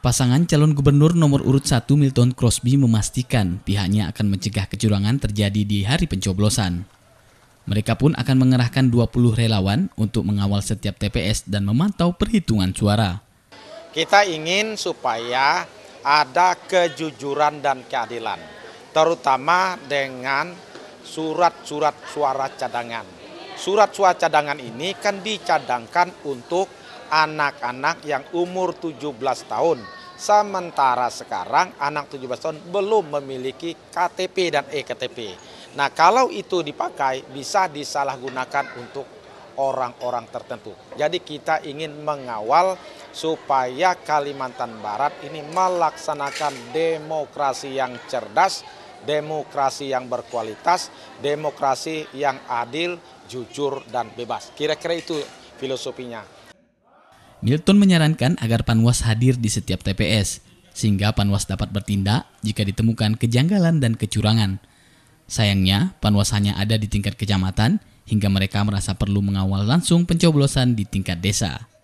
Pasangan calon gubernur nomor urut 1 Milton Crosby memastikan pihaknya akan mencegah kecurangan terjadi di hari pencoblosan. Mereka pun akan mengerahkan 20 relawan untuk mengawal setiap TPS dan memantau perhitungan suara. Kita ingin supaya ada kejujuran dan keadilan, terutama dengan surat-surat suara cadangan. Surat suara cadangan ini kan dicadangkan untuk anak-anak yang umur 17 tahun. Sementara sekarang anak 17 tahun belum memiliki KTP dan eKTP. Nah kalau itu dipakai bisa disalahgunakan untuk orang-orang tertentu. Jadi kita ingin mengawal supaya Kalimantan Barat ini melaksanakan demokrasi yang cerdas, demokrasi yang berkualitas, demokrasi yang adil, jujur, dan bebas. Kira-kira itu filosofinya. Milton menyarankan agar Panwas hadir di setiap TPS, sehingga Panwas dapat bertindak jika ditemukan kejanggalan dan kecurangan. Sayangnya, Panwas hanya ada di tingkat kecamatan, hingga mereka merasa perlu mengawal langsung pencoblosan di tingkat desa.